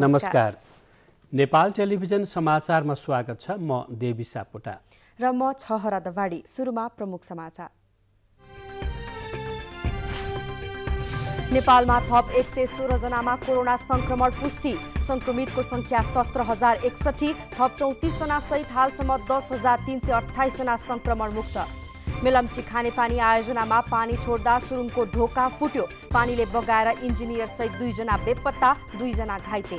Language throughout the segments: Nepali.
नमस्कार नेपाल टेलिभिजन समाचारमा स्वागत छ म देवी सापोटा र म छहरा दवाडी सुरुमा प्रमुख समाचार नेपालमा थप एक सय सोह्रजनामा कोरोना संक्रमण पुष्टि संक्रमितको संख्या सत्र हजार एकसठी थप चौतिसजना सहित हालसम्म दस हजार तिन सय अठाइसजना संक्रमण मुक्त मेलम्ची खानेपानी आयोजनामा पानी छोड्दा सुरुङको ढोका फुट्यो पानीले बगाएर इन्जिनियर सहित दुईजना बेपत्ता दुईजना घाइते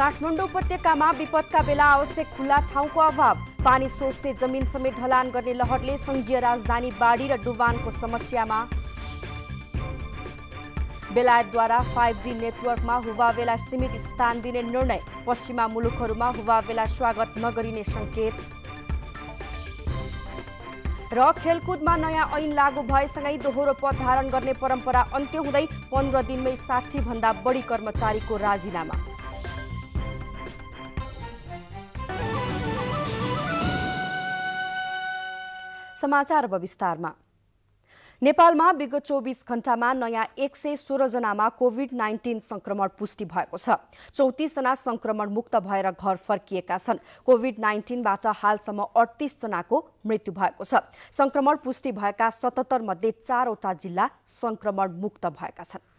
काठमाडौँ उपत्यकामा विपदका बेला आवश्यक खुल्ला ठाउँको अभाव पानी सोच्ने जमिन समेत ढलान गर्ने लहरले संघीय राजधानी बाढी र डुबानको समस्यामा बेलायतद्वारा फाइभ जी नेटवर्कमा हुवावेला सीमित स्थान दिने निर्णय पश्चिमा मुलुकहरूमा हुवावेला स्वागत नगरिने संकेत र खेलकुदमा नयाँ ऐन लागू भएसँगै दोहोरो पद धारण गर्ने परम्परा अन्त्य हुँदै पन्ध्र दिनमै साठी भन्दा बढी कर्मचारीको राजीनामा समाचार विस्तारमा नेपालमा विगत चौबिस घण्टामा नयाँ एक सय सोह्रजनामा कोभिड नाइन्टिन संक्रमण पुष्टि भएको छ चौतिसजना संक्रमण मुक्त भएर घर फर्किएका छन् कोभिड नाइन्टिनबाट हालसम्म अडतिसजनाको मृत्यु भएको छ संक्रमण पुष्टि भएका सतहत्तर मध्ये चारवटा जिल्ला संक्रमण मुक्त भएका छन्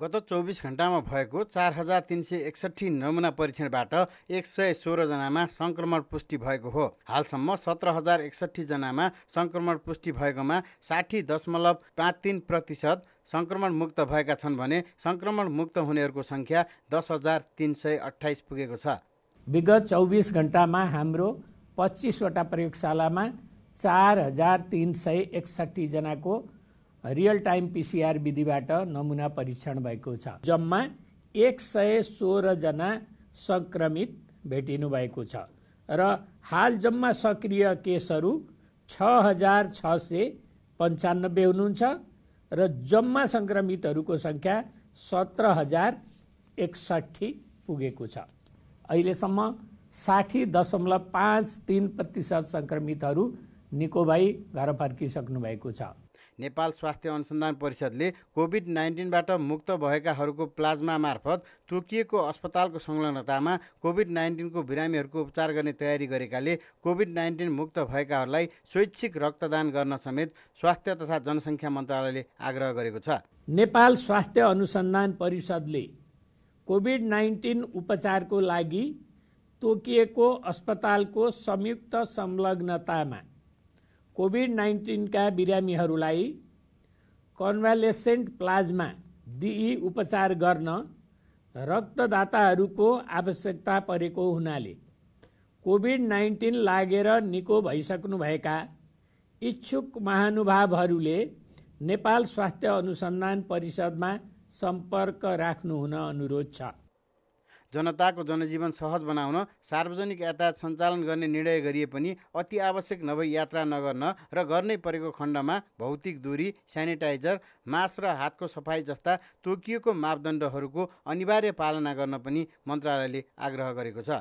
गत चौबिस घन्टामा भएको चार हजार तिन सय एकसट्ठी नमुना परीक्षणबाट एक सय सोह्रजनामा सङ्क्रमण पुष्टि भएको हो हालसम्म सत्र हजार एकसठीजनामा सङ्क्रमण पुष्टि भएकोमा साठी दशमलव पाँच तिन प्रतिशत सङ्क्रमण मुक्त भएका छन् भने सङ्क्रमण मुक्त हुनेहरूको सङ्ख्या दस हजार तिन सय अठाइस पुगेको छ विगत चौबिस घन्टामा हाम्रो पच्चिसवटा प्रयोगशालामा चार हजार तिन सय एकसट्ठीजनाको रियल टाइम पिसिआर विधिबाट नमुना परीक्षण भएको छ जम्मा एक सय सोह्रजना सङ्क्रमित भेटिनु भएको छ र हाल जम्मा सक्रिय केसहरू छ हजार छ सय पन्चानब्बे हुनुहुन्छ र जम्मा सङ्क्रमितहरूको सङ्ख्या सत्र हजार एकसट्ठी पुगेको छ अहिलेसम्म साठी दशमलव पाँच तिन प्रतिशत सङ्क्रमितहरू निको भई घर फर्किसक्नु भएको छ नेपाल स्वास्थ्य अनुसन्धान परिषदले कोभिड नाइन्टिनबाट मुक्त भएकाहरूको प्लाज्मा मार्फत तोकिएको अस्पतालको संलग्नतामा कोभिड नाइन्टिनको बिरामीहरूको उपचार गर्ने तयारी गरेकाले कोभिड नाइन्टिन मुक्त भएकाहरूलाई स्वैच्छिक रक्तदान गर्न समेत स्वास्थ्य तथा जनसङ्ख्या मन्त्रालयले आग्रह गरेको छ नेपाल स्वास्थ्य अनुसन्धान परिषदले कोभिड नाइन्टिन उपचारको लागि तोकिएको अस्पतालको संयुक्त संलग्नतामा कोभिड नाइन्टिनका बिरामीहरूलाई कन्भालेसेन्ट प्लाज्मा दिई उपचार गर्न रक्तदाताहरूको आवश्यकता परेको हुनाले कोभिड नाइन्टिन लागेर निको भइसक्नुभएका इच्छुक महानुभावहरूले नेपाल स्वास्थ्य अनुसन्धान परिषदमा सम्पर्क राख्नुहुन अनुरोध छ जनताको जनजीवन सहज बनाउन सार्वजनिक यातायात सञ्चालन गर्ने निर्णय गरिए पनि अति आवश्यक नभई यात्रा नगर्न र गर्नै परेको खण्डमा भौतिक दूरी सेनिटाइजर मास्क र हातको सफाई जस्ता तोकिएको मापदण्डहरूको अनिवार्य पालना गर्न पनि मन्त्रालयले आग्रह गरेको छ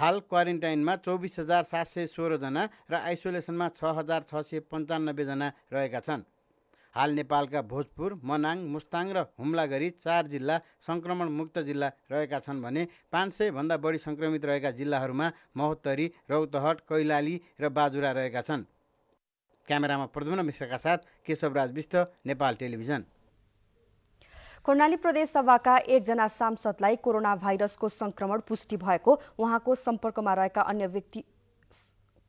हाल क्वारेन्टाइनमा चौबिस हजार सात सय सोह्रजना र आइसोलेसनमा छ हजार छ सय पन्चानब्बेजना रहेका छन् हाल नेपालका भोजपुर मनाङ मुस्ताङ र हुम्ला गरी चार जिल्ला सङ्क्रमण मुक्त जिल्ला रहेका छन् भने पाँच सयभन्दा बढी सङ्क्रमित रहेका जिल्लाहरूमा महोत्तरी रौतहट कैलाली र बाजुरा रहेका छन् क्यामेरामा प्रद्युम्न मिश्रका साथ केशवराज विष्ट नेपाल टेलिभिजन कर्णाली प्रदेशसभाका एकजना सांसदलाई कोरोना भाइरसको संक्रमण पुष्टि भएको उहाँको सम्पर्कमा रहेका अन्य व्यक्ति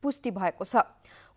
पुष्टि भएको छ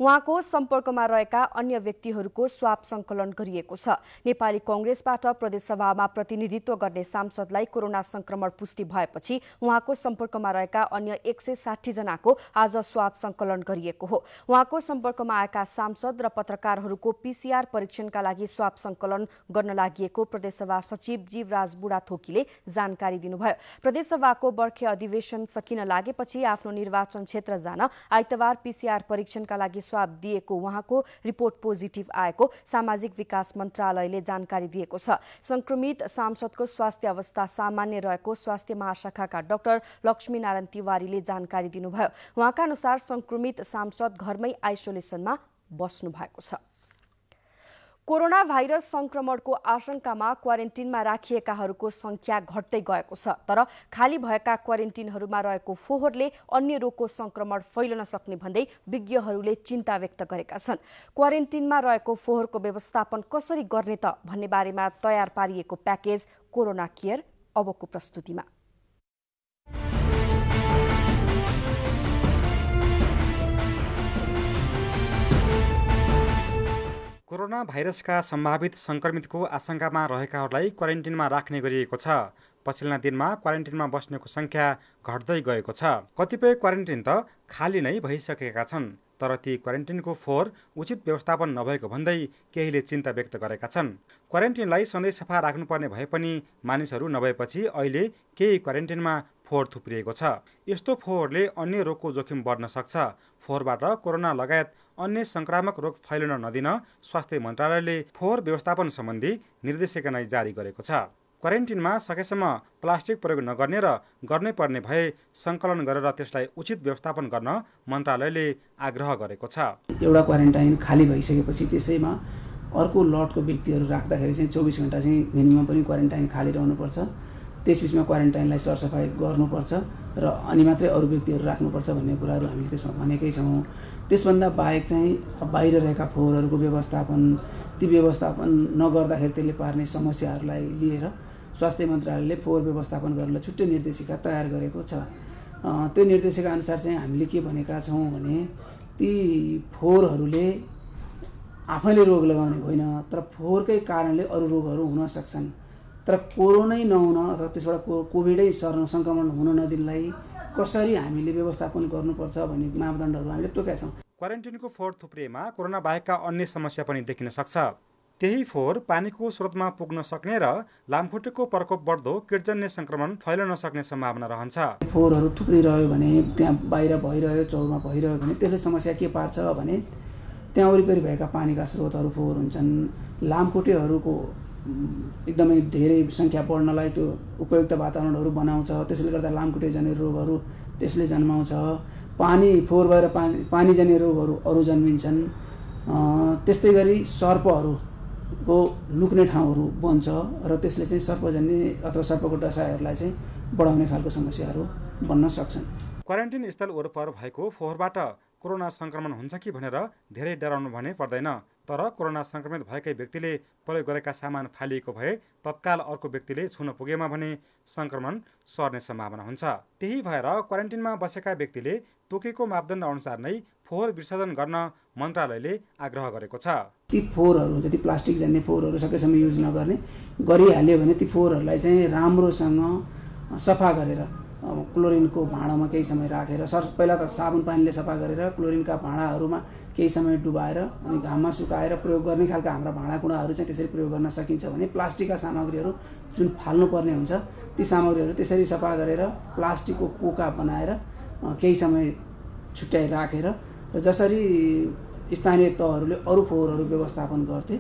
उहाँको सम्पर्कमा रहेका अन्य व्यक्तिहरूको स्वाप संकलन गरिएको छ नेपाली कङ्ग्रेसबाट प्रदेशसभामा प्रतिनिधित्व गर्ने सांसदलाई कोरोना संक्रमण पुष्टि भएपछि उहाँको सम्पर्कमा रहेका अन्य एक सय साठीजनाको आज स्वाप संकलन गरिएको हो उहाँको सम्पर्कमा आएका सांसद र पत्रकारहरूको पीसीआर परीक्षणका लागि स्वाप संकलन गर्न लागि प्रदेशसभा सचिव जीवराज बुढाथोकीले जानकारी दिनुभयो प्रदेशसभाको बर्खे अधिवेशन सकिन लागेपछि आफ्नो निर्वाचन क्षेत्र जान आइतबार पीसीआर परीक्षणका लागि स्वाब दिएको उहाँको रिपोर्ट पोजिटिभ आएको सामाजिक विकास मन्त्रालयले जानकारी दिएको छ संक्रमित सांसदको स्वास्थ्य अवस्था सामान्य रहेको स्वास्थ्य महाशाखाका डाक्टर लक्ष्मीनारायण तिवारीले जानकारी दिनुभयो उहाँका अनुसार संक्रमित सांसद घरमै आइसोलेसनमा बस्नु भएको छ कोरोना भाइरस संक्रमणको आशंकामा क्वारेन्टिनमा राखिएकाहरूको सङ्ख्या घट्दै गएको छ तर खाली भएका क्वारेन्टिनहरूमा रहेको फोहोरले अन्य रोगको संक्रमण फैलन सक्ने भन्दै विज्ञहरूले चिन्ता व्यक्त गरेका छन् क्वारेन्टिनमा रहेको फोहोरको व्यवस्थापन कसरी गर्ने त भन्ने बारेमा तयार पारिएको प्याकेज कोरोना केयर अबको प्रस्तुतिमा कोरोना भाइरसका सम्भावित सङ्क्रमितको आशंकामा रहेकाहरूलाई क्वारेन्टिनमा राख्ने गरिएको छ पछिल्ला दिनमा क्वारेन्टिनमा बस्नेको सङ्ख्या घट्दै गएको छ कतिपय क्वारेन्टिन त खाली नै भइसकेका छन् तर ती क्वारेन्टिनको फोहोर उचित व्यवस्थापन नभएको भन्दै केहीले चिन्ता व्यक्त गरेका छन् क्वारेन्टिनलाई सधैँ सफा राख्नुपर्ने भए पनि मानिसहरू नभएपछि अहिले केही क्वारेन्टिनमा फोहोर थुप्रिएको छ यस्तो फोहोरले अन्य रोगको जोखिम बढ्न सक्छ फोहोरबाट कोरोना लगायत अन्य सङ्क्रामक रोग फैलिन नदिन स्वास्थ्य मन्त्रालयले फोहोर व्यवस्थापन सम्बन्धी निर्देशिका नै जारी गरेको छ क्वारेन्टिनमा सकेसम्म प्लास्टिक प्रयोग नगर्ने र गर्नै पर्ने भए सङ्कलन गरेर त्यसलाई उचित व्यवस्थापन गर्न मन्त्रालयले आग्रह गरेको छ एउटा क्वारेन्टाइन खाली भइसकेपछि त्यसैमा अर्को लटको व्यक्तिहरू राख्दाखेरि चाहिँ चौबिस घन्टा चाहिँ मिनिमम पनि क्वारेन्टाइन खाली रहनुपर्छ त्यस बिचमा क्वारेन्टाइनलाई सरसफाइ गर्नुपर्छ र अनि मात्रै अरू व्यक्तिहरू राख्नुपर्छ भन्ने कुराहरू हामीले त्यसमा भनेकै छौँ त्यसभन्दा बाहेक चाहिँ बाहिर रहेका फोहोरहरूको व्यवस्थापन ती व्यवस्थापन नगर्दाखेरि त्यसले पार्ने समस्याहरूलाई लिएर स्वास्थ्य मन्त्रालयले फोहोर व्यवस्थापन गर्नलाई छुट्टै निर्देशिका तयार गरेको छ त्यो निर्देशिका अनुसार चाहिँ हामीले के भनेका छौँ भने ती फोहोरहरूले आफैले रोग लगाउने होइन तर फोहोरकै कारणले अरू रोगहरू हुन सक्छन् तर कोरोनै नहुन अथवा त्यसबाट को कोभिडै सर्न सङ्क्रमण हुन नदिनलाई कसरी हामीले व्यवस्थापन गर्नुपर्छ भन्ने मापदण्डहरू हामीले तोकेका छौँ क्वारेन्टिनको फोहोर थुप्रिएमा कोरोना बाहेकका अन्य समस्या पनि देखिन सक्छ त्यही फोहोर पानीको स्रोतमा पुग्न सक्ने र लामखुट्टेको प्रकोप बढ्दो किर्जन्य सङ्क्रमण फैलन नसक्ने सम्भावना रहन्छ फोहोरहरू थुप्रिरह्यो भने त्यहाँ बाहिर भइरह्यो चौरमा भइरह्यो भने त्यसले समस्या के पार्छ भने त्यहाँ वरिपरि भएका पानीका स्रोतहरू फोहोर हुन्छन् लामखुट्टेहरूको एकदमै धेरै सङ्ख्या बढ्नलाई त्यो उपयुक्त वातावरणहरू बनाउँछ त्यसले गर्दा लामखुट्टे जाने रोगहरू त्यसले जन्माउँछ पानी फोहोर भएर पानी पानी जाने रोगहरू अरू जन्मिन्छन् त्यस्तै गरी सर्पहरूको लुक्ने ठाउँहरू बन्छ र त्यसले चाहिँ सर्प सर्पजन्य अथवा सर्पको डसाहरूलाई चाहिँ बढाउने खालको समस्याहरू बन्न सक्छन् क्वारेन्टिन स्थल वरपर भएको फोहोरबाट कोरोना सङ्क्रमण हुन्छ कि भनेर धेरै डराउनु भने पर्दैन तर कोरोना सङ्क्रमित भएकै व्यक्तिले प्रयोग गरेका सामान फालिएको भए तत्काल अर्को व्यक्तिले छुन पुगेमा भने सङ्क्रमण सर्ने सम्भावना हुन्छ त्यही भएर क्वारेन्टिनमा बसेका व्यक्तिले तोकेको मापदण्ड अनुसार नै फोहोर विसर्जन गर्न मन्त्रालयले आग्रह गरेको छ ती फोहोरहरू हुन्छ ती प्लास्टिक जान्ने फोहोरहरू सकेसम्म युज नगर्ने गरिहाल्यो भने ती फोहोरहरूलाई चाहिँ राम्रोसँग सफा गरेर क्लोरिनको भाँडामा केही समय राखेर सर पहिला त साबुन पानीले सफा गरेर क्लोरिनका भाँडाहरूमा केही समय डुबाएर अनि घाममा सुकाएर प्रयोग गर्ने खालका हाम्रा भाँडाकुँडाहरू चाहिँ त्यसरी प्रयोग गर्न सकिन्छ भने प्लास्टिकका सामग्रीहरू जुन फाल्नुपर्ने हुन्छ ती सामग्रीहरू त्यसरी सफा गरेर प्लास्टिकको कोका बनाएर केही समय छुट्याइ राखेर र जसरी स्थानीय तहहरूले अरू फोहोरहरू व्यवस्थापन गर्थे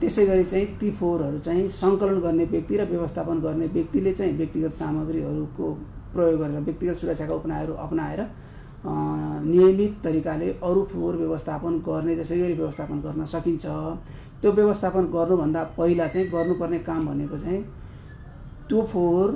त्यसै गरी चाहिँ ती फोहोरहरू चाहिँ सङ्कलन गर्ने व्यक्ति र व्यवस्थापन गर्ने व्यक्तिले चाहिँ व्यक्तिगत सामग्रीहरूको प्रयोग गरेर व्यक्तिगत सुरक्षाका उपायहरू अप्नाएर नियमित तरिकाले अरू फोहोर व्यवस्थापन गर्ने जसै गरी व्यवस्थापन गर्न सकिन्छ त्यो व्यवस्थापन गर्नुभन्दा पहिला चाहिँ गर्नुपर्ने काम भनेको चाहिँ त्यो फोहोर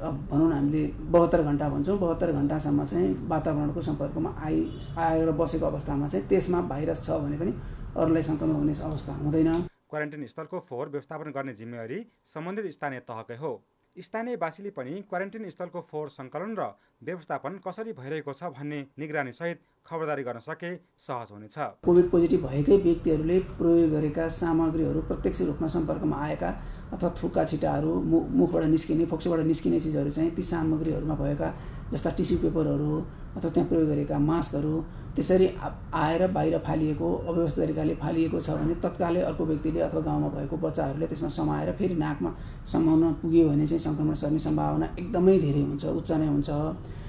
भनौँ न हामीले बहत्तर घन्टा भन्छौँ बहत्तर घन्टासम्म चाहिँ वातावरणको सम्पर्कमा आइ आएर बसेको अवस्थामा चाहिँ त्यसमा भाइरस छ भने पनि अरूलाई सङ्क्रमण हुने अवस्था हुँदैन क्वारेन्टाइन स्थलको फोहोर व्यवस्थापन गर्ने जिम्मेवारी सम्बन्धित स्थानीय तहकै हो स्थानीयवासीले पनि क्वारेन्टिन स्थलको फोहोर सङ्कलन र व्यवस्थापन कसरी भइरहेको छ भन्ने निगरानी सहित खबरदारी गर्न सके सहज हुनेछ कोभिड पोजिटिभ भएकै व्यक्तिहरूले प्रयोग गरेका सामग्रीहरू प्रत्यक्ष रूपमा सम्पर्कमा आएका अथवा थुक्का छिटाहरू मुख मुखबाट निस्किने फोक्सोबाट निस्किने चिजहरू चाहिँ ती सामग्रीहरूमा भएका जस्ता टिस्यु पेपरहरू अथवा त्यहाँ प्रयोग गरेका मास्कहरू त्यसरी आएर बाहिर फालिएको अव्यवस्थित तरिकाले फालिएको छ भने तत्कालै अर्को व्यक्तिले अथवा गाउँमा भएको बच्चाहरूले त्यसमा समाएर फेरि नाकमा समाउन पुग्यो भने चाहिँ सङ्क्रमण सर्ने सम्भावना एकदमै धेरै हुन्छ उच्च नै हुन्छ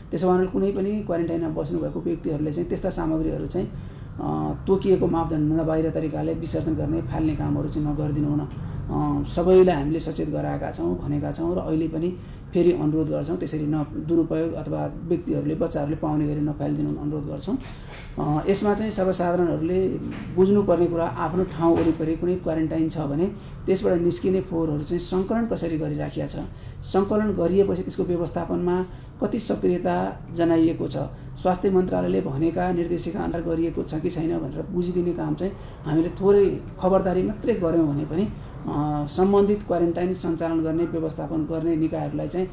त्यसो भए कुनै पनि क्वारेन्टाइनमा बस्नुभएको व्यक्तिहरूले चाहिँ त्यस्ता सामग्रीहरू चाहिँ तोकिएको मापदण्ड बाहिर तरिकाले विसर्जन गर्ने फाल्ने कामहरू चाहिँ नगरिदिनु हुन सबैलाई हामीले सचेत गराएका छौँ भनेका छौँ र अहिले पनि फेरि अनुरोध गर्छौँ त्यसरी न दुरुपयोग अथवा व्यक्तिहरूले बच्चाहरूले पाउने गरी नफालिदिनु अनुरोध गर्छौँ यसमा चाहिँ सर्वसाधारणहरूले बुझ्नुपर्ने कुरा आफ्नो ठाउँ वरिपरि कुनै क्वारेन्टाइन छ भने त्यसबाट निस्किने फोहोरहरू चाहिँ सङ्कलन कसरी गरिराखिया छ सङ्कलन गरिएपछि त्यसको व्यवस्थापनमा कति सक्रियता जनाइएको छ स्वास्थ्य मन्त्रालयले भनेका निर्देशिका अनुसार गरिएको छ कि छैन भनेर बुझिदिने काम चाहिँ हामीले थोरै खबरदारी मात्रै गऱ्यौँ भने पनि सम्बन्धित क्वारेन्टाइन सञ्चालन गर्ने व्यवस्थापन गर्ने निकायहरूलाई चाहिँ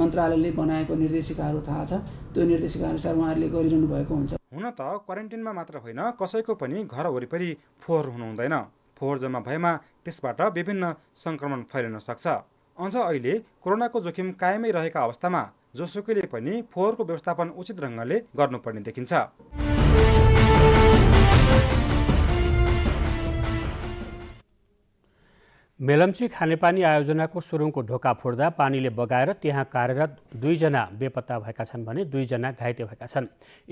मन्त्रालयले बनाएको निर्देशिकाहरू थाहा छ त्यो निर्देशिका अनुसार उहाँहरूले गरिरहनु भएको हुन्छ हुन त क्वारेन्टिनमा मात्र होइन कसैको पनि घर वरिपरि फोहोर हुनु हुँदैन फोहोर जम्मा भएमा त्यसबाट विभिन्न सङ्क्रमण फैलिन सक्छ अझ अहिले कोरोनाको जोखिम कायमै रहेका अवस्थामा जोसुकैले पनि फोहोरको व्यवस्थापन उचित ढङ्गले गर्नुपर्ने देखिन्छ मेलम्ची खानेपानी आयोजनाको सुरुङको ढोका फोड्दा पानीले बगाएर त्यहाँ कार्यरत दुईजना बेपत्ता भएका छन् भने दुईजना घाइते भएका छन्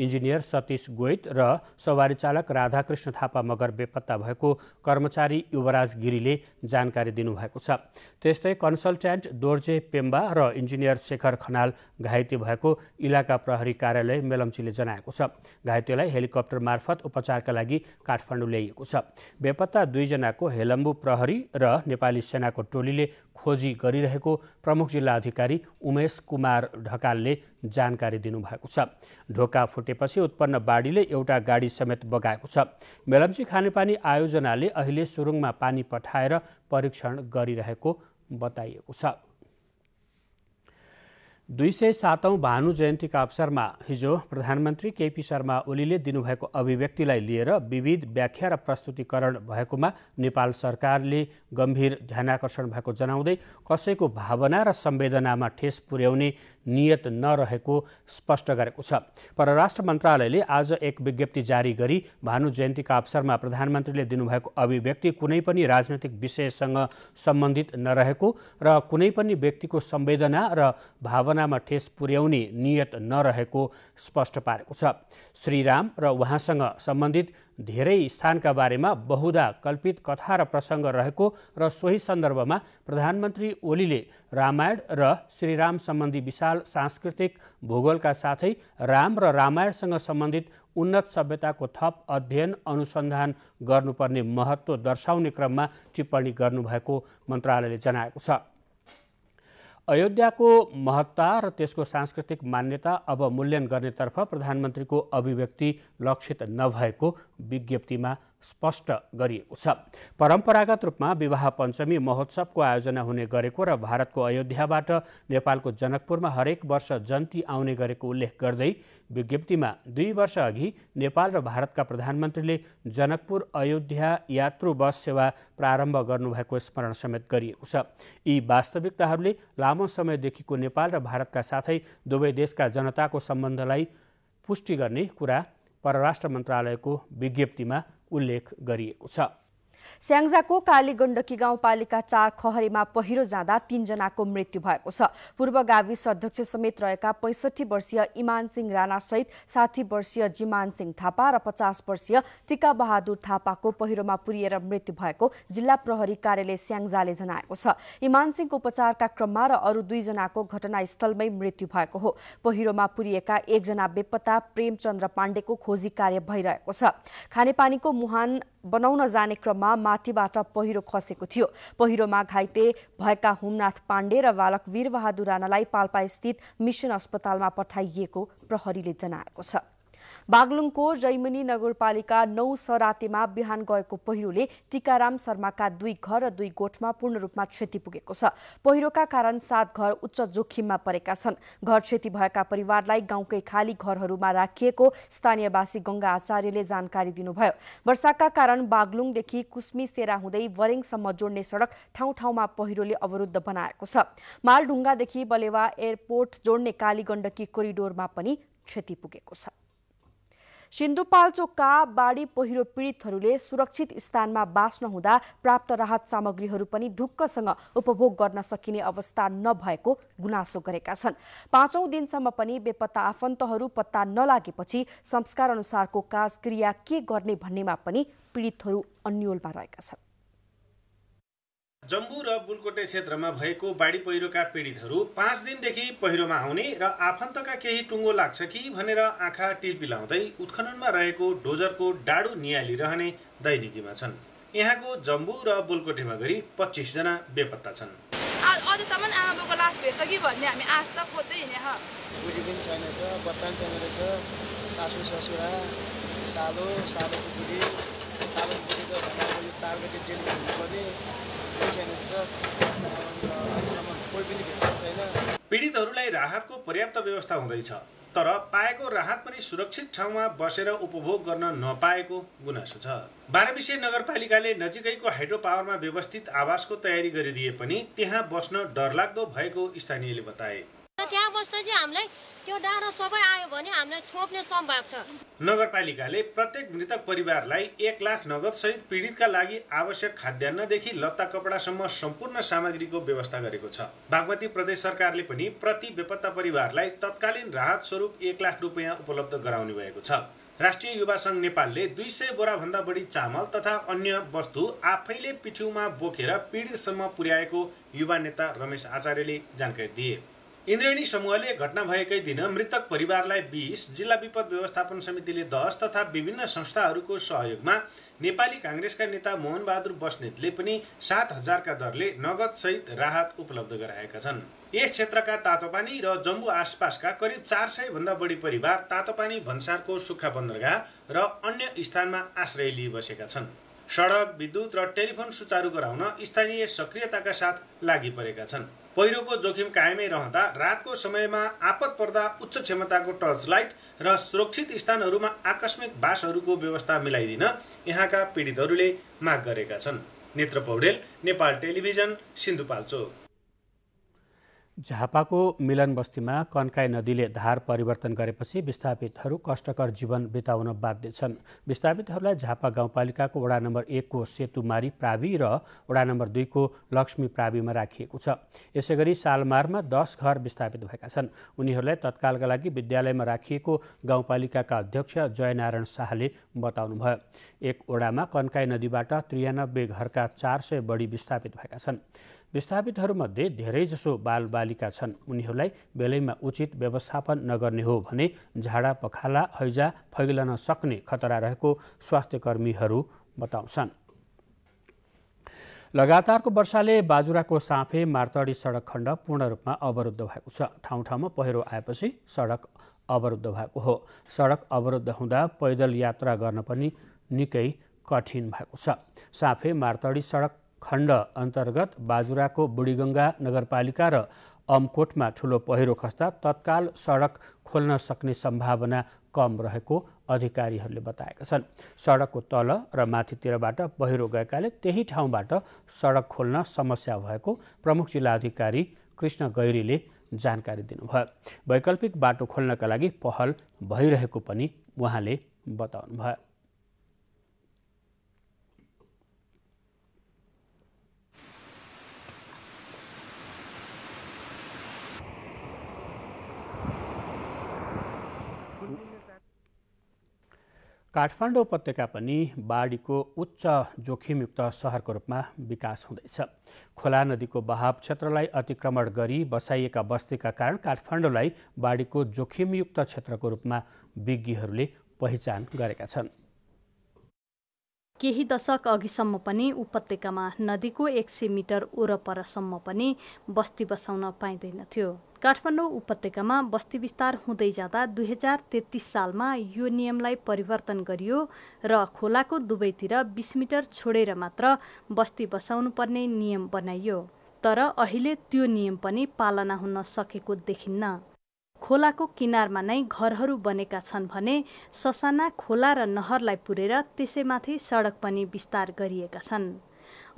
इन्जिनियर सतीश गोइत र सवारी चालक राधाकृष्ण थापा मगर बेपत्ता भएको कर्मचारी युवराज गिरीले जानकारी दिनुभएको छ त्यस्तै कन्सल्ट्यान्ट दोर्जे पेम्बा र इन्जिनियर शेखर खनाल घाइते भएको इलाका प्रहरी कार्यालय मेलम्चीले जनाएको छ घाइतेलाई हेलिकप्टर मार्फत उपचारका लागि काठमाडौँ ल्याइएको छ बेपत्ता दुईजनाको हेलम्बु प्रहरी र नेपाली सेनाको टोलीले खोजी गरिरहेको प्रमुख जिल्ला अधिकारी उमेश कुमार ढकालले जानकारी दिनुभएको छ ढोका फुटेपछि उत्पन्न बाढीले एउटा गाडी समेत बगाएको छ मेलम्ची खानेपानी आयोजनाले अहिले सुरुङमा पानी पठाएर परीक्षण गरिरहेको बताइएको छ दुई सय सातौँ भानु जयन्तीका अवसरमा हिजो प्रधानमन्त्री केपी शर्मा ओलीले दिनुभएको अभिव्यक्तिलाई लिएर विविध व्याख्या र प्रस्तुतिकरण भएकोमा नेपाल सरकारले गम्भीर ध्यानाकर्षण भएको जनाउँदै कसैको भावना र सम्वेदनामा ठेस पुर्याउने नियत नरहेको स्पष्ट गरेको छ परराष्ट्र मन्त्रालयले आज एक विज्ञप्ति जारी गरी भानु जयन्तीका अवसरमा प्रधानमन्त्रीले दिनुभएको अभिव्यक्ति कुनै पनि राजनैतिक विषयसँग सम्बन्धित नरहेको र कुनै पनि व्यक्तिको संवेदना र भावनामा ठेस पुर्याउने नियत नरहेको स्पष्ट पारेको छ श्रीराम र उहाँसँग सम्बन्धित धेरै स्थानका बारेमा बहुधा कल्पित कथा र प्रसङ्ग रहेको र सोही सन्दर्भमा प्रधानमन्त्री ओलीले रामायण र श्रीराम सम्बन्धी विशाल सांस्कृतिक भूगोलका साथै राम र रामायणसँग सम्बन्धित उन्नत सभ्यताको थप अध्ययन अनुसन्धान गर्नुपर्ने महत्त्व दर्शाउने क्रममा टिप्पणी गर्नुभएको मन्त्रालयले जनाएको छ अयोध्याको महत्ता र त्यसको सांस्कृतिक मान्यता अब मूल्याङ्कन गर्नेतर्फ प्रधानमन्त्रीको अभिव्यक्ति लक्षित नभएको विज्ञप्तिमा स्पष्ट गरिएको छ परम्परागत रूपमा विवाह पञ्चमी महोत्सवको आयोजना हुने गरेको र भारतको अयोध्याबाट नेपालको जनकपुरमा हरेक वर्ष जन्ती आउने गरेको उल्लेख गर्दै विज्ञप्तिमा दुई वर्षअघि नेपाल र भारतका प्रधानमन्त्रीले जनकपुर अयोध्या यात्रु बस सेवा प्रारम्भ गर्नुभएको स्मरण समेत गरिएको छ यी वास्तविकताहरूले लामो समयदेखिको नेपाल र भारतका साथै दुवै देशका जनताको सम्बन्धलाई पुष्टि गर्ने कुरा परराष्ट्र मन्त्रालयको विज्ञप्तिमा उल्लेख गरिएको छ स्याङ्जाको कालीगण्डकी गाउँपालिका चार खहरीमा पहिरो जाँदा तीनजनाको मृत्यु भएको छ पूर्व गाविस अध्यक्ष समेत रहेका पैँसठी वर्षीय इमान सिंह राणा सहित साठी वर्षीय जिमान सिंह थापा र पचास वर्षीय टिका बहादुर थापाको पहिरोमा पुरिएर मृत्यु भएको जिल्ला प्रहरी कार्यालय स्याङ्जाले जनाएको छ इमान सिंहको उपचारका क्रममा र अरू दुईजनाको घटनास्थलमै मृत्यु भएको हो पहिरोमा पुरिएका एकजना बेपत्ता प्रेमचन्द्र पाण्डेको खोजी कार्य भइरहेको छ खानेपानीको मुहान बनाउन जाने क्रममा माथिबाट पहिरो खसेको थियो पहिरोमा घाइते भएका हुमनाथ पाण्डे र बालक वीरबहादुर राणालाई पाल्पास्थित मिसन अस्पतालमा पठाइएको प्रहरीले जनाएको छ बागलुङको जैमिनी नगरपालिका नौ सरातेमा बिहान गएको पहिरोले टिकाराम शर्माका दुई घर र दुई गोठमा पूर्ण रूपमा क्षति पुगेको छ पहिरोका कारण सात घर उच्च जोखिममा परेका छन् घर क्षति भएका परिवारलाई गाउँकै खाली घरहरूमा राखिएको स्थानीयवासी गङ्गा आचार्यले जानकारी दिनुभयो वर्षाका कारण बागलुङदेखि कुस्मी सेरा हुँदै वरेङसम्म जोड्ने सडक ठाउँ ठाउँमा पहिरोले अवरुद्ध बनाएको छ मालढुङ्गादेखि बलेवा एयरपोर्ट जोड्ने काली गण्डकी कोरिडोरमा पनि क्षति पुगेको छ सिन्धुपाल्चोकका बाढी पहिरो पीडितहरूले सुरक्षित स्थानमा बाँच्न हुँदा प्राप्त राहत सामग्रीहरू पनि ढुक्कसँग उपभोग गर्न सकिने अवस्था नभएको गुनासो गरेका छन् पाँचौं दिनसम्म पनि बेपत्ता आफन्तहरू पत्ता नलागेपछि संस्कार अनुसारको काजक्रिया के गर्ने भन्नेमा पनि पीडितहरू अन्यलमा रहेका छन् जम्बू र बुलकोटे क्षेत्रमा भएको बाढी पहिरोका पीडितहरू पाँच दिनदेखि पहिरोमा आउने र आफन्तका केही टुङ्गो लाग्छ कि भनेर आँखा टिर्पिलाउँदै उत्खननमा रहेको डोजरको डाडु रहने दैनिकीमा छन् यहाँको जम्बु र बुलकोटेमा गरी पच्चिसजना बेपत्ता छन् बुढी सासु ससुरा सालो सालो बुढी सालो बुढी चार बजी डेलिभरी हुनुपर्ने पीडितहरूलाई राहतको पर्याप्त व्यवस्था हुँदैछ तर पाएको राहत पनि सुरक्षित ठाउँमा बसेर उपभोग गर्न नपाएको गुनासो छ बाह्रविसे नगरपालिकाले नजिकैको हाइड्रो पावरमा व्यवस्थित आवासको तयारी गरिदिए पनि त्यहाँ बस्न डरलाग्दो भएको स्थानीयले बताए त्यहाँ बस्दा चाहिँ हामीलाई त्यो डाँडा सबै आयो भने हामीलाई छोप्ने सम्भव छ नगरपालिकाले प्रत्येक मृतक परिवारलाई एक लाख नगद सहित पीडितका लागि आवश्यक खाद्यान्नदेखि लत्ता कपडासम्म सम्पूर्ण सामग्रीको व्यवस्था गरेको छ बागमती प्रदेश सरकारले पनि प्रति बेपत्ता परिवारलाई तत्कालीन राहत स्वरूप एक लाख रुपियाँ उपलब्ध गराउने भएको छ राष्ट्रिय युवा सङ्घ नेपालले दुई सय बोराभन्दा बढी चामल तथा अन्य वस्तु आफैले पिठ्यूमा बोकेर पीडितसम्म पुर्याएको युवा नेता रमेश आचार्यले जानकारी दिए इन्द्रेणी समूहले घटना भएकै दिन मृतक परिवारलाई बिस जिल्ला विपद व्यवस्थापन समितिले दस तथा विभिन्न संस्थाहरूको सहयोगमा नेपाली काङ्ग्रेसका नेता मोहनबहादुर बस्नेतले पनि सात हजारका दरले नगदसहित राहत उपलब्ध गराएका छन् यस क्षेत्रका तातोपानी र जम्बु आसपासका करिब चार सयभन्दा बढी परिवार तातोपानी भन्सारको सुक्खा बन्दरगाह र अन्य स्थानमा आश्रय लिइबसेका बसेका छन् सडक विद्युत र टेलिफोन सुचारू गराउन स्थानीय सक्रियताका साथ लागि परेका छन् पहिरोको जोखिम कायमै रहँदा रातको समयमा आपत पर्दा उच्च क्षमताको टर्च लाइट र सुरक्षित स्थानहरूमा आकस्मिक बासहरूको व्यवस्था मिलाइदिन यहाँका पीडितहरूले माग गरेका छन् नेत्र पौडेल नेपाल टेलिभिजन सिन्धुपाल्चो झापाको मिलन बस्तीमा कन्काई नदीले धार परिवर्तन गरेपछि विस्थापितहरू कष्टकर जीवन बिताउन बाध्य छन् विस्थापितहरूलाई झापा गाउँपालिकाको वडा नम्बर एकको सेतुमारी प्रावि र वडा नम्बर दुईको लक्ष्मी प्राविमा राखिएको छ यसै गरी सालमारमा दस घर विस्थापित भएका छन् उनीहरूलाई तत्कालका लागि विद्यालयमा राखिएको गाउँपालिकाका अध्यक्ष जयनारायण शाहले बताउनुभयो एक वडामा कन्काई नदीबाट त्रियानब्बे घरका चार सय बढी विस्थापित भएका छन् विस्थापितहरूमध्ये धेरैजसो बालबालिका छन् उनीहरूलाई बेलैमा उचित व्यवस्थापन नगर्ने हो भने झाडा पखाला हैजा फैलन सक्ने खतरा रहेको स्वास्थ्यकर्मीहरू बताउँछन् लगातारको वर्षाले बाजुराको साँफे मार्तडी सडक खण्ड पूर्ण रूपमा अवरुद्ध भएको छ ठाउँ ठाउँमा पहिरो आएपछि सडक अवरुद्ध भएको हो सडक अवरुद्ध हुँदा पैदल यात्रा गर्न पनि निकै कठिन भएको छ साँफे मार्तडी सडक खण्ड अन्तर्गत बाजुराको बुढीगङ्गा नगरपालिका र अमकोटमा ठुलो पहिरो खस्दा तत्काल सडक खोल्न सक्ने सम्भावना कम रहेको अधिकारीहरूले बताएका छन् सडकको तल र माथितिरबाट पहिरो गएकाले त्यही ठाउँबाट सडक खोल्न समस्या भएको प्रमुख जिल्ला अधिकारी कृष्ण गैरीले जानकारी दिनुभयो वैकल्पिक बाटो खोल्नका लागि पहल भइरहेको पनि उहाँले बताउनुभयो काठमाडौँ उपत्यका पनि बाढीको उच्च जोखिमयुक्त सहरको रूपमा विकास हुँदैछ खोला नदीको बहाव क्षेत्रलाई अतिक्रमण गरी बसाइएका बस्तीका कारण काठमाडौँलाई बाढीको जोखिमयुक्त क्षेत्रको रूपमा विज्ञहरूले पहिचान गरेका छन् केही दशक अघिसम्म पनि उपत्यकामा नदीको एक सय मिटर ओरपरसम्म पनि बस्ती बसाउन पाइँदैनथ्यो काठमाडौँ उपत्यकामा बस्ती विस्तार हुँदै जाँदा दुई हजार तेत्तिस सालमा यो नियमलाई परिवर्तन गरियो र खोलाको दुवैतिर बिस मिटर छोडेर मात्र बस्ती बसाउनुपर्ने नियम बनाइयो तर अहिले त्यो नियम पनि पालना हुन सकेको देखिन्न खोलाको किनारमा नै घरहरू बनेका छन् भने ससाना खोला र नहरलाई पुरेर त्यसैमाथि सडक पनि विस्तार गरिएका छन्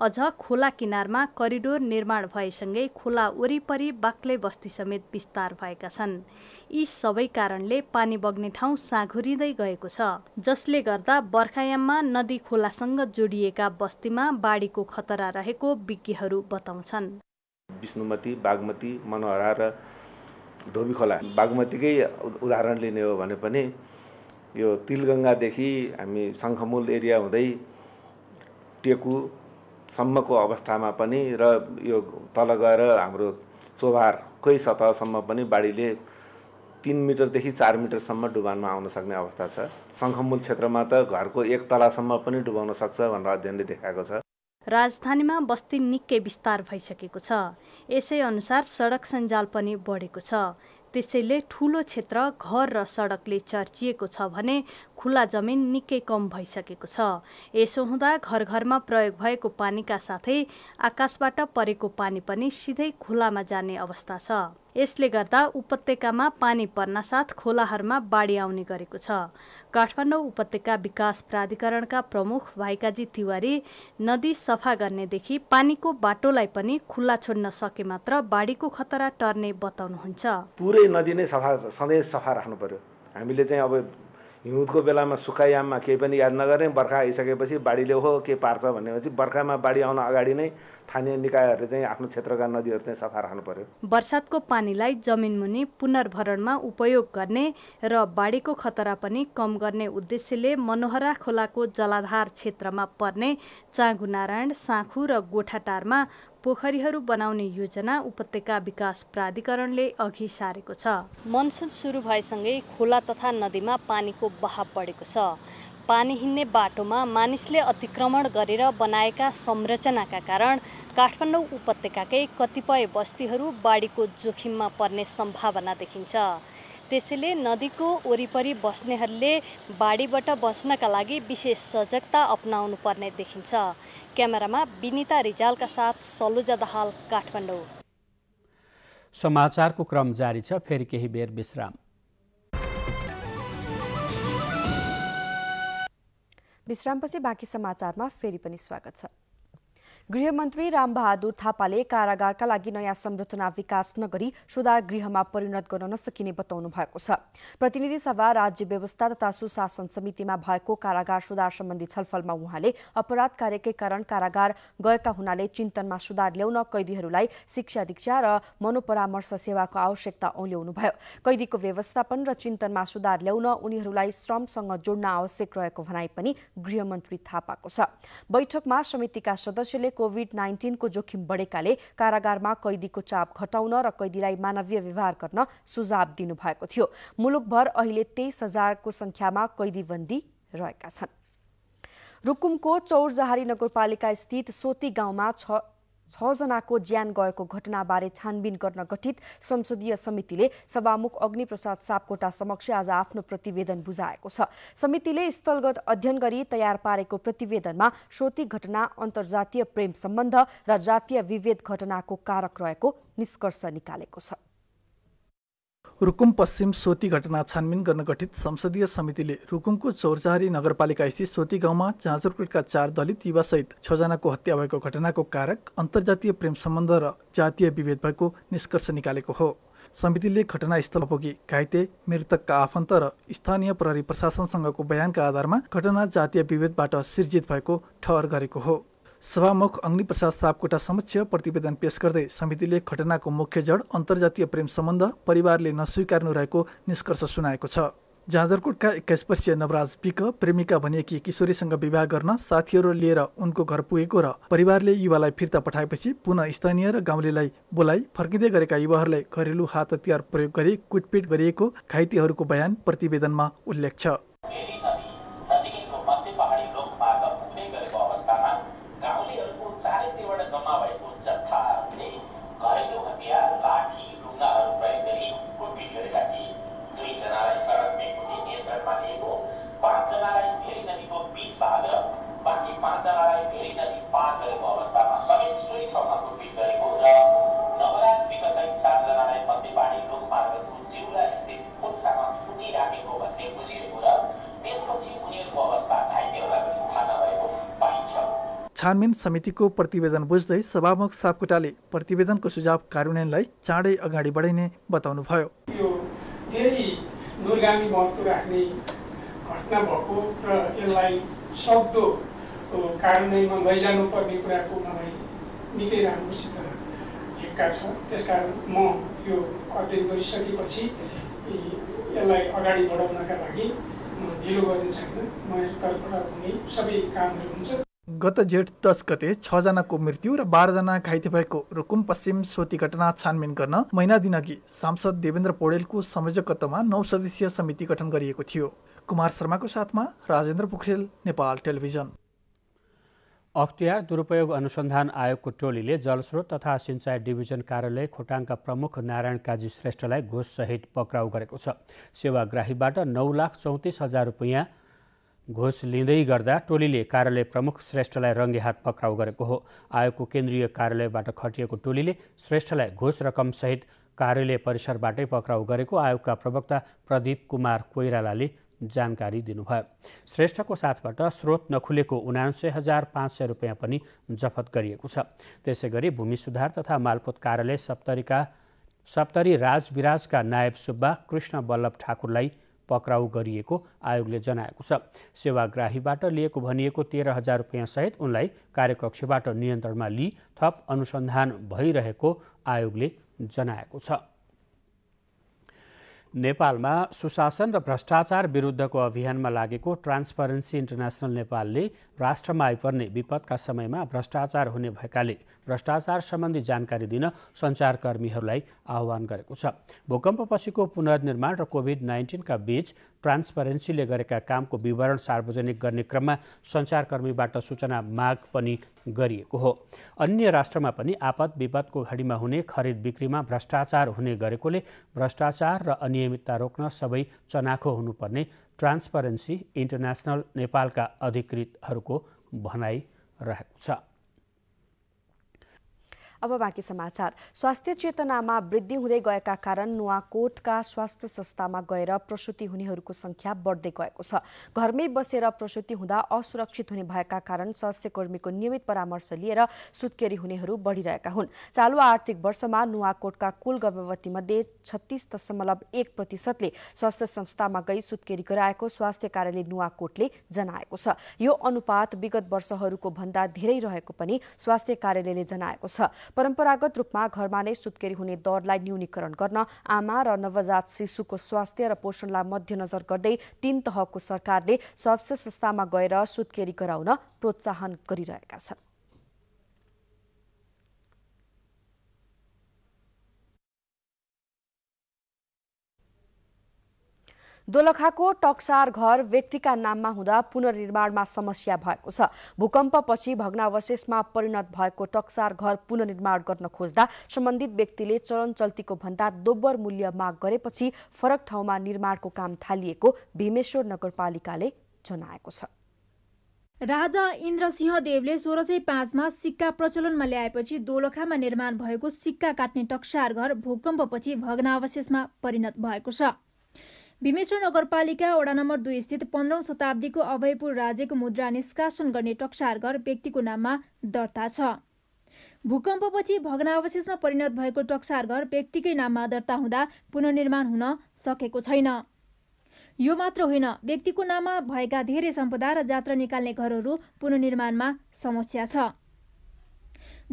अझ खोला किनारमा करिडोर निर्माण भएसँगै खोला वरिपरि बाक्ले बस्ती समेत विस्तार भएका छन् यी सबै कारणले पानी बग्ने ठाउँ साँघुरिँदै गएको छ जसले गर्दा बर्खायाममा नदी खोलासँग जोडिएका बस्तीमा बाढीको खतरा रहेको विज्ञहरू बताउँछन् विष्णुमती बागमती मनोहरा र धोबी खोला बागमतीकै उदाहरण लिने हो भने पनि यो तिलगङ्गादेखि हामी शङ्खमूल एरिया हुँदै टेकुसम्मको अवस्थामा पनि र यो तल गएर हाम्रो चोभारकै सतहसम्म पनि बाढीले तिन मिटरदेखि चार मिटरसम्म डुबानमा आउन सक्ने अवस्था छ शङ्खमूल क्षेत्रमा त घरको एक तलासम्म पनि डुबाउन सक्छ भनेर अध्ययनले देखाएको छ राजधानीमा बस्ती निकै विस्तार भइसकेको छ यसै अनुसार सडक सञ्जाल पनि बढेको छ त्यसैले ठूलो क्षेत्र घर र सडकले चर्चिएको छ भने खुल्ला जमिन निकै कम भइसकेको छ यसो हुँदा घर घरमा प्रयोग भएको पानीका साथै आकाशबाट परेको पानी पनि सिधै खोलामा जाने अवस्था छ यसले गर्दा उपत्यकामा पानी पर्नासाथ खोलाहरूमा बाढी आउने गरेको छ काठमाडौँ उपत्यका विकास प्राधिकरणका प्रमुख भाइकाजी तिवारी नदी सफा गर्नेदेखि पानीको बाटोलाई पनि खुल्ला छोड्न सके मात्र बाढीको खतरा टर्ने बताउनुहुन्छ पुरै नदी नै सफा सधैँ सफा राख्नु पर्यो हामीले चाहिँ अब हिउँदको बेलामा सुक्खायाममा केही पनि याद नगर्ने बर्खा आइसकेपछि बाढीले हो के पार्छ भनेपछि बर्खामा बाढी आउन अगाडि नै स्थानीय निकायहरूले चाहिँ आफ्नो क्षेत्रका नदीहरू चाहिँ सफा राख्नु पर्यो वर्षातको पानीलाई जमिन मुनि पुनर्भरणमा उपयोग गर्ने र बाढीको खतरा पनि कम गर्ने उद्देश्यले मनोहरा खोलाको जलाधार क्षेत्रमा पर्ने चाँगुनारायण साँखु र गोठाटारमा पोखरीहरू बनाउने योजना उपत्यका विकास प्राधिकरणले अघि सारेको छ मनसुन सुरु भएसँगै खोला तथा नदीमा पानीको बहाव बढेको छ पानी हिँड्ने बाटोमा मानिसले अतिक्रमण गरेर बनाएका संरचनाका कारण काठमाडौँ उपत्यकाकै कतिपय बस्तीहरू बाढीको जोखिममा पर्ने सम्भावना देखिन्छ त्यसैले नदीको वरिपरि बस्नेहरूले बाढीबाट बस्नका लागि विशेष सजगता अप्नाउनु पर्ने देखिन्छ क्यामेरामा विनिता रिजालका साथ सलुजा दहाल काठमाडौँ समाचारको क्रम जारी छ फेरि केही बेर विश्राम विश्रामपछि बाँकी समाचारमा फेरि पनि स्वागत छ गृहमन्त्री रामबहादुर थापाले कारागारका लागि नयाँ संरचना विकास नगरी सुधार गृहमा परिणत गर्न नसकिने बताउनु भएको छ प्रतिनिधि सभा राज्य व्यवस्था तथा सुशासन समितिमा भएको कारागार सुधार सम्बन्धी छलफलमा उहाँले अपराध कार्यकै कारण कारागार गएका हुनाले चिन्तनमा सुधार ल्याउन कैदीहरूलाई शिक्षा दीक्षा र मनोपरामर्श सेवाको आवश्यकता भयो कैदीको व्यवस्थापन र चिन्तनमा सुधार ल्याउन उनीहरूलाई श्रमसँग जोड्न आवश्यक रहेको भनाई पनि गृहमन्त्री थापाको छ बैठकमा समितिका सदस्यले कोभिड नाइन्टिनको जोखिम बढेकाले कारागारमा कैदीको चाप घटाउन र कैदीलाई मानवीय व्यवहार गर्न सुझाव दिनुभएको थियो मुलुकभर अहिले तेइस हजारको संख्यामा कैदीबन्दी रहेका छन् रुकुमको चौरजहारी नगरपालिका स्थित सोती गाउँमा छ छजनाको ज्यान गएको घटनाबारे छानबिन गर्न गठित संसदीय समितिले सभामुख अग्निप्रसाद सापकोटा समक्ष आज आफ्नो प्रतिवेदन बुझाएको छ समितिले स्थलगत अध्ययन गरी तयार पारेको प्रतिवेदनमा श्रोती घटना अन्तर्जातीय प्रेम सम्बन्ध र जातीय विभेद घटनाको कारक रहेको निष्कर्ष निकालेको छ रुकुम पश्चिम सोती घटना छानबिन गर्न गठित संसदीय समितिले रुकुमको चौरचारी नगरपालिका स्थित सोती गाउँमा जाँजरकुटका चार दलित युवासहित छजनाको हत्या भएको घटनाको कारक अन्तर्जातीय प्रेम सम्बन्ध र जातीय विभेद भएको निष्कर्ष निकालेको हो समितिले घटनास्थल पुगी घाइते मृतकका आफन्त र स्थानीय प्रहरी प्रशासनसँगको बयानका आधारमा घटना जातीय विभेदबाट सिर्जित भएको ठहर गरेको हो सभामुख अग्निप्रसाद सापकोटा समक्ष प्रतिवेदन पेश गर्दै समितिले घटनाको मुख्य जड अन्तर्जातीय प्रेम सम्बन्ध परिवारले नस्वीकार्नु रहेको निष्कर्ष सुनाएको छ जाजरकोटका एक्काइस वर्षीय नवराज पिक प्रेमिका भनिएकी किशोरीसँग विवाह गर्न साथीहरू लिएर उनको घर पुगेको र परिवारले युवालाई फिर्ता पठाएपछि पुनः स्थानीय र गाउँलेलाई बोलाइ फर्किँदै गरेका युवाहरूलाई घरेलु हात हतियार प्रयोग गरी कुटपिट गरिएको घाइतेहरूको बयान प्रतिवेदनमा उल्लेख छ छानबिन समितिको प्रतिवेदन बुझ्दै सभामुख सापकोटाले प्रतिवेदनको सुझाव कार्यान्वयनलाई चाँडै अगाडि बढाइने बताउनुभयो यो धेरै दुर्गामी महत्त्व राख्ने घटना भएको र यसलाई सक्दो कार्यान्वयनमा लैजानुपर्ने कुराको मलाई निकै राम्रोसित हेक्का छ त्यसकारण म यो अध्ययन गरिसकेपछि यसलाई अगाडि बढाउनका लागि म ढिलो गर्नु म यसतर्फबाट हुने सबै कामहरू हुन्छ गत जेठ दस गते छजनाको मृत्यु र बाह्रजना घाइते भएको रुकुम पश्चिम सोती घटना छानबिन गर्न महिना दिनअघि सांसद देवेन्द्र पौडेलको संयोजकत्वमा नौ सदस्यीय समिति गठन गरिएको थियो कुमार शर्माको साथमा राजेन्द्र पोखरेल नेपाल टेलिभिजन अख्तियार दुरुपयोग अनुसन्धान आयोगको टोलीले जलस्रोत तथा सिंचाइ डिभिजन कार्यालय खोटाङका प्रमुख नारायण काजी श्रेष्ठलाई घोषसहित पक्राउ गरेको छ सेवाग्राहीबाट नौ लाख चौतिस हजार रुपियाँ घुस लिँदै गर्दा टोलीले कार्यालय प्रमुख श्रेष्ठलाई रङ्गेहात पक्राउ गरेको हो आयोगको केन्द्रीय कार्यालयबाट खटिएको टोलीले श्रेष्ठलाई घुस रकमसहित कार्यालय परिसरबाटै पक्राउ गरेको आयोगका प्रवक्ता प्रदीप कुमार कोइरालाले जानकारी दिनुभयो श्रेष्ठको साथबाट स्रोत नखुलेको उनान्सय हजार पाँच सय रुपियाँ पनि जफत गरिएको छ त्यसै गरी भूमि सुधार तथा मालपोत कार्यालय सप्तरीका सप्तरी राजविराजका नायब सुब्बा कृष्ण वल्लभ ठाकुरलाई पक्राउ गरिएको आयोगले जनाएको छ सेवाग्राहीबाट लिएको भनिएको तेह्र हजार सहित उनलाई कार्यकक्षबाट नियन्त्रणमा लिई थप अनुसन्धान भइरहेको आयोगले जनाएको छ नेपालमा सुशासन र भ्रष्टाचार विरुद्धको अभियानमा लागेको ट्रान्सपरेन्सी इन्टरनेसनल नेपालले राष्ट्रमा आइपर्ने विपदका समयमा भ्रष्टाचार हुने भएकाले भ्रष्टाचार सम्बन्धी जानकारी दिन सञ्चारकर्मीहरूलाई आह्वान गरेको छ भूकम्पपछिको पुनर्निर्माण र कोभिड नाइन्टिनका बीच ट्रान्सपरेन्सीले गरेका कामको विवरण सार्वजनिक गर्ने क्रममा सञ्चारकर्मीबाट सूचना माग पनि गरिएको हो अन्य राष्ट्रमा पनि आपद विपदको घडीमा हुने खरिद बिक्रीमा भ्रष्टाचार हुने गरेकोले भ्रष्टाचार र अनियमितता रोक्न सबै चनाखो हुनुपर्ने ट्रान्सपरेन्सी इन्टरनेसनल नेपालका अधिकृतहरूको भनाइ रहेको छ अब बाँकी समाचार स्वास्थ्य चेतनामा वृद्धि हुँदै गएका कारण नुवाकोटका स्वास्थ्य संस्थामा गएर प्रसुति हुनेहरूको संख्या बढ्दै गएको छ घरमै बसेर प्रसुति हुँदा असुरक्षित हुने भएका कारण स्वास्थ्य कर्मीको नियमित परामर्श लिएर सुत्केरी हुनेहरू बढिरहेका हुन् चालु आर्थिक वर्षमा नुवाकोटका कुल गर्भवतीमध्ये छत्तिस दशमलव एक प्रतिशतले स्वास्थ्य संस्थामा गई सुत्केरी गराएको स्वास्थ्य कार्यालय नुवाकोटले जनाएको छ यो अनुपात विगत वर्षहरूको भन्दा धेरै रहेको पनि स्वास्थ्य कार्यालयले जनाएको छ परम्परागत रूपमा घरमा नै सुत्केरी हुने दरलाई न्यूनीकरण गर्न आमा र नवजात शिशुको स्वास्थ्य र पोषणलाई मध्यनजर गर्दै तीन तहको सरकारले स्वास्थ्य संस्थामा गएर सुत्केरी गराउन प्रोत्साहन गरिरहेका छन् दोलखाको टक्सार घर व्यक्तिका नाममा हुँदा पुनर्निर्माणमा समस्या भएको छ भूकम्पपछि भग्नावशेषमा परिणत भएको टक्सार घर पुनर्निर्माण गर्न खोज्दा सम्बन्धित व्यक्तिले चलन चल्तीको भन्दा दोब्बर मूल्य माग गरेपछि फरक ठाउँमा निर्माणको काम थालिएको भीमेश्वर नगरपालिकाले जनाएको छ राजा इन्द्रसिंह देवले सोह्र सय पाँचमा सिक्का प्रचलनमा ल्याएपछि दोलखामा निर्माण भएको सिक्का काट्ने टक्सार घर भूकम्पपछि भग्नावशेषमा परिणत भएको छ भीमेश्वर नगरपालिका वडा नम्बर दुई स्थित पन्ध्रौँ शताब्दीको अभयपुर राज्यको मुद्रा निष्कासन गर्ने टक्सार घर व्यक्तिको नाममा दर्ता छ भूकम्पपछि भग्नावशेषमा परिणत भएको टक्सार घर व्यक्तिकै नाममा दर्ता हुँदा पुनर्निर्माण हुन सकेको छैन यो मात्र होइन व्यक्तिको नाममा भएका धेरै सम्पदा र जात्रा निकाल्ने घरहरू पुनर्निर्माणमा समस्या छ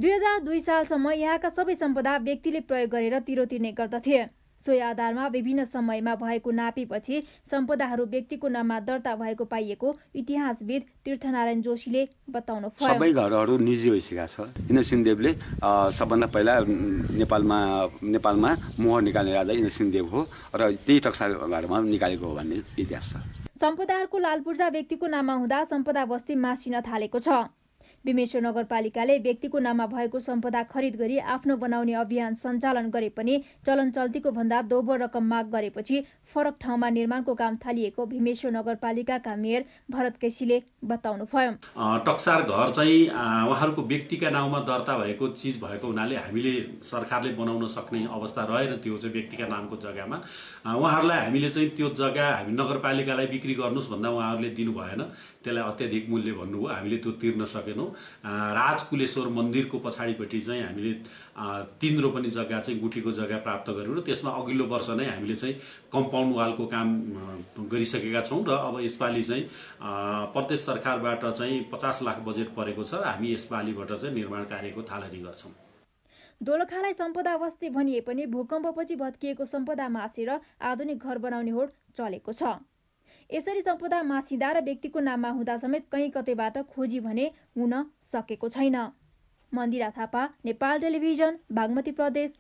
दुई हजार दुई सालसम्म यहाँका सबै सम्पदा व्यक्तिले प्रयोग गरेर तिरो तिर्ने गर्दथे सोही आधारमा विभिन्न समयमा भएको नापेपछि सम्पदाहरू व्यक्तिको नाममा दर्ता भएको पाइएको इतिहासविद तीर्थनारायण जोशीले बताउनु सबै घरहरू निजी भइसकेका छ इन्द्रसिंह देवले सबभन्दा पहिला नेपालमा नेपालमा मोहर निकाल्ने राजा इन्द्रसिंह देव हो र त्यही टक्सार घरमा निकालेको हो भन्ने इतिहास छ सम्पदाहरूको लालपूर्जा व्यक्तिको नाममा हुँदा सम्पदा बस्ती मासिन थालेको छ विमेश्वर नगरपालिकाले व्यक्तिको नाममा भएको सम्पदा खरिद गरी आफ्नो बनाउने अभियान सञ्चालन गरे पनि चलन चल्तीको भन्दा दोब्बर रकम माग गरेपछि फरक ठाउँमा निर्माणको काम थालिएको भीमेश्वर नगरपालिकाका मेयर भरत केसीले बताउनुभयो टक्सार घर चाहिँ उहाँहरूको व्यक्तिका नाउँमा दर्ता भएको चिज भएको हुनाले हामीले सरकारले बनाउन सक्ने अवस्था रहेन त्यो चाहिँ व्यक्तिका नामको जग्गामा उहाँहरूलाई हामीले चाहिँ त्यो जग्गा हामी नगरपालिकालाई बिक्री गर्नुहोस् भन्दा उहाँहरूले दिनु भएन त्यसलाई अत्याधिक मूल्य भन्नुभयो हामीले त्यो तिर्न सकेनौँ राजकुलेश्वर मन्दिरको पछाडिपट्टि चाहिँ हामीले तिन रोपनी जग्गा चाहिँ गुठीको जग्गा प्राप्त गऱ्यौँ र त्यसमा अघिल्लो वर्ष नै हामीले चाहिँ कम्पाउन्ड वालको काम गरिसकेका छौँ र अब यसपालि चाहिँ प्रदेश सरकारबाट चाहिँ पचास लाख बजेट परेको छ हामी यसपालिबाट चाहिँ निर्माण कार्यको थालनी गर्छौँ दोलखालाई सम्पदा बस्ती भनिए पनि भूकम्पपछि भत्किएको सम्पदा मासेर आधुनिक घर बनाउने होड चलेको छ यसरी सम्पदा मासिदा र व्यक्तिको नाममा हुँदा समेत कहीँ कतैबाट खोजी भने हुन सकेको छैन मन्दिरा थापा नेपाल टेलिभिजन बागमती प्रदेश